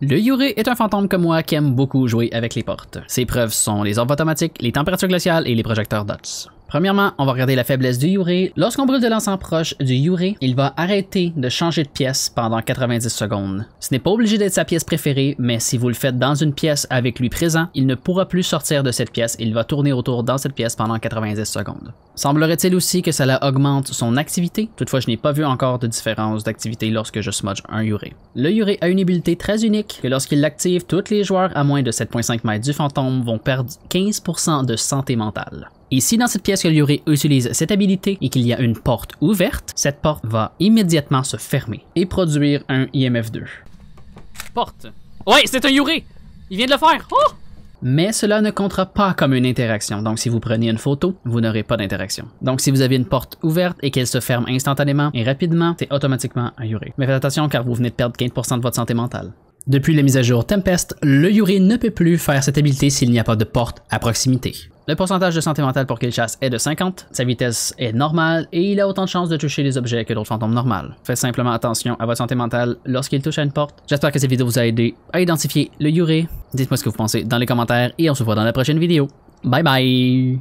Le Yuri est un fantôme comme moi qui aime beaucoup jouer avec les portes. Ses preuves sont les orbes automatiques, les températures glaciales et les projecteurs DOTS. Premièrement, on va regarder la faiblesse du Yuri. Lorsqu'on brûle de l'encens proche du Yuri, il va arrêter de changer de pièce pendant 90 secondes. Ce n'est pas obligé d'être sa pièce préférée, mais si vous le faites dans une pièce avec lui présent, il ne pourra plus sortir de cette pièce, il va tourner autour dans cette pièce pendant 90 secondes. Semblerait-il aussi que cela augmente son activité, toutefois je n'ai pas vu encore de différence d'activité lorsque je smudge un Yuri. Le Yuri a une habileté très unique que lorsqu'il l'active, tous les joueurs à moins de 7.5 mètres du fantôme vont perdre 15% de santé mentale. Et si dans cette pièce que Yuri utilise cette habilité et qu'il y a une porte ouverte, cette porte va immédiatement se fermer et produire un IMF2. Porte. Ouais, c'est un Yuri! Il vient de le faire! Oh! Mais cela ne comptera pas comme une interaction, donc si vous prenez une photo, vous n'aurez pas d'interaction. Donc si vous avez une porte ouverte et qu'elle se ferme instantanément et rapidement, c'est automatiquement un Yuri. Mais faites attention car vous venez de perdre 15% de votre santé mentale. Depuis la mise à jour Tempest, le Yuri ne peut plus faire cette habilité s'il n'y a pas de porte à proximité. Le pourcentage de santé mentale pour qu'il chasse est de 50, sa vitesse est normale et il a autant de chances de toucher les objets que d'autres fantômes normales. Faites simplement attention à votre santé mentale lorsqu'il touche à une porte. J'espère que cette vidéo vous a aidé à identifier le Yuri. Dites-moi ce que vous pensez dans les commentaires et on se voit dans la prochaine vidéo. Bye bye!